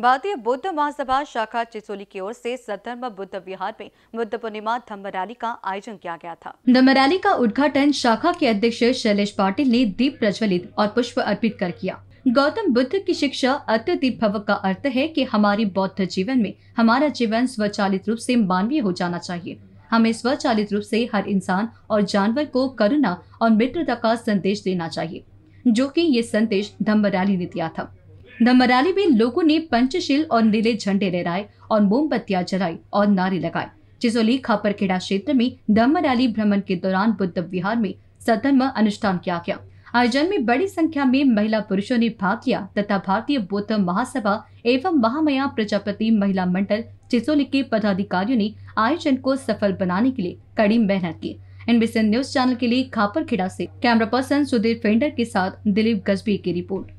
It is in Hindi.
भारतीय बुद्ध महासभा शाखा चिचोली की ओर से सदर्म बुद्ध विहार में बुद्ध पूर्णिमा धम्म रैली का आयोजन किया गया था धम्म रैली का उद्घाटन शाखा के अध्यक्ष शैलेश पाटिल ने दीप प्रज्वलित और पुष्प अर्पित कर किया गौतम बुद्ध की शिक्षा अत्यधिक भव का अर्थ है कि हमारी बौद्ध जीवन में हमारा जीवन स्वचालित रूप से मानवीय हो जाना चाहिए हमें स्वचालित रूप से हर इंसान और जानवर को करुणा और मित्रता का संदेश देना चाहिए जो कि ये संदेश धम्म रैली ने दिया था धमराली में लोगों ने पंचशील और नीले झंडे लहराए और मोमबत्तियां जलाई और नारे लगाए चिजोली खापरखेड़ा क्षेत्र में धम्मराली भ्रमण के दौरान बुद्ध विहार में सतर्म अनुष्ठान किया गया आयोजन में बड़ी संख्या में महिला पुरुषों ने भाग लिया तथा भारतीय बौद्ध महासभा एवं महामया प्रजापति महिला मंडल चिसोली के पदाधिकारियों ने आयोजन को सफल बनाने के लिए कड़ी मेहनत की एनबीसी न्यूज चैनल के लिए खापरखेड़ा से कैमरा पर्सन सुधीर फेंडर के साथ दिलीप गजबी की रिपोर्ट